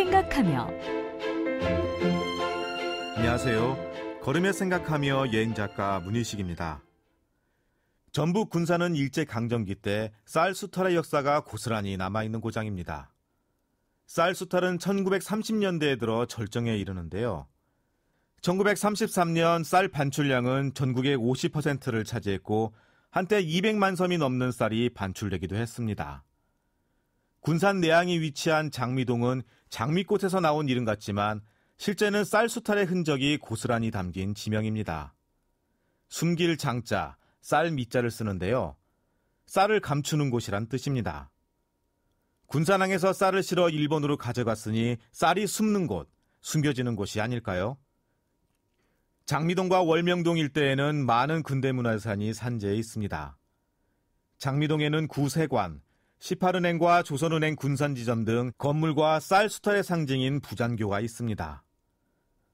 생각하며 안녕하세요. 걸음에 생각하며 여행 작가 문희식입니다. 전북 군산은 일제 강점기 때 쌀 수탈의 역사가 고스란히 남아 있는 고장입니다. 쌀 수탈은 1930년대에 들어 절정에 이르는데요. 1933년 쌀 반출량은 전국의 50%를 차지했고 한때 200만 섬이 넘는 쌀이 반출되기도 했습니다. 군산 내항이 위치한 장미동은 장미꽃에서 나온 이름 같지만 실제는 쌀수탈의 흔적이 고스란히 담긴 지명입니다. 숨길 장자, 쌀 밑자를 쓰는데요. 쌀을 감추는 곳이란 뜻입니다. 군산항에서 쌀을 실어 일본으로 가져갔으니 쌀이 숨는 곳, 숨겨지는 곳이 아닐까요? 장미동과 월명동 일대에는 많은 근대 문화유산이 산재해 있습니다. 장미동에는 구세관, 1 8은행과 조선은행 군산지점 등 건물과 쌀수터의 상징인 부잔교가 있습니다.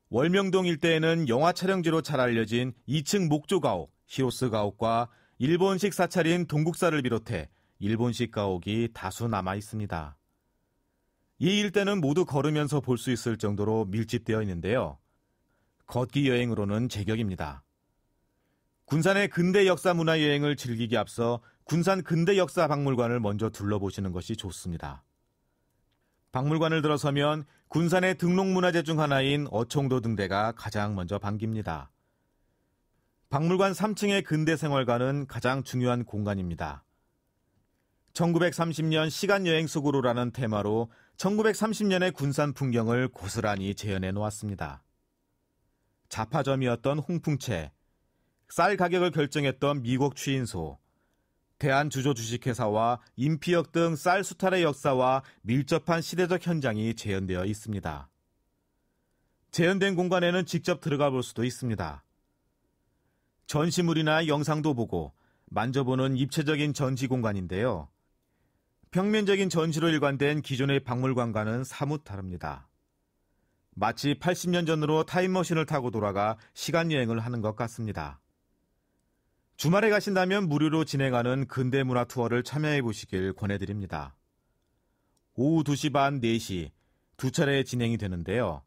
월명동 일대에는 영화 촬영지로 잘 알려진 2층 목조 가옥, 히로스 가옥과 일본식 사찰인 동국사를 비롯해 일본식 가옥이 다수 남아 있습니다. 이 일대는 모두 걸으면서 볼 수 있을 정도로 밀집되어 있는데요. 걷기 여행으로는 제격입니다. 군산의 근대 역사 문화 여행을 즐기기 앞서 군산 근대 역사 박물관을 먼저 둘러보시는 것이 좋습니다. 박물관을 들어서면 군산의 등록 문화재 중 하나인 어총도 등대가 가장 먼저 반깁니다. 박물관 3층의 근대 생활관은 가장 중요한 공간입니다. 1930년 시간여행 속으로라는 테마로 1930년의 군산 풍경을 고스란히 재현해 놓았습니다. 자파점이었던 홍풍채, 쌀 가격을 결정했던 미국 취인소 대한주조주식회사와 임피역등쌀 수탈의 역사와 밀접한 시대적 현장이 재현되어 있습니다. 재현된 공간에는 직접 들어가 볼 수도 있습니다. 전시물이나 영상도 보고 만져보는 입체적인 전시 공간인데요. 평면적인 전시로 일관된 기존의 박물관과는 사뭇 다릅니다. 마치 80년 전으로 타임머신을 타고 돌아가 시간 여행을 하는 것 같습니다. 주말에 가신다면 무료로 진행하는 근대 문화 투어를 참여해 보시길 권해드립니다. 오후 2시 반, 4시 두 차례 진행이 되는데요.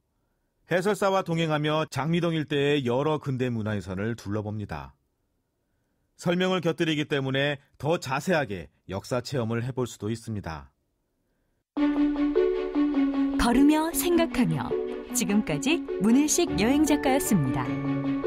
해설사와 동행하며 장미동 일대의 여러 근대 문화유산을 둘러봅니다. 설명을 곁들이기 때문에 더 자세하게 역사 체험을 해볼 수도 있습니다. 걸으며 생각하며 지금까지 문일식 여행작가였습니다.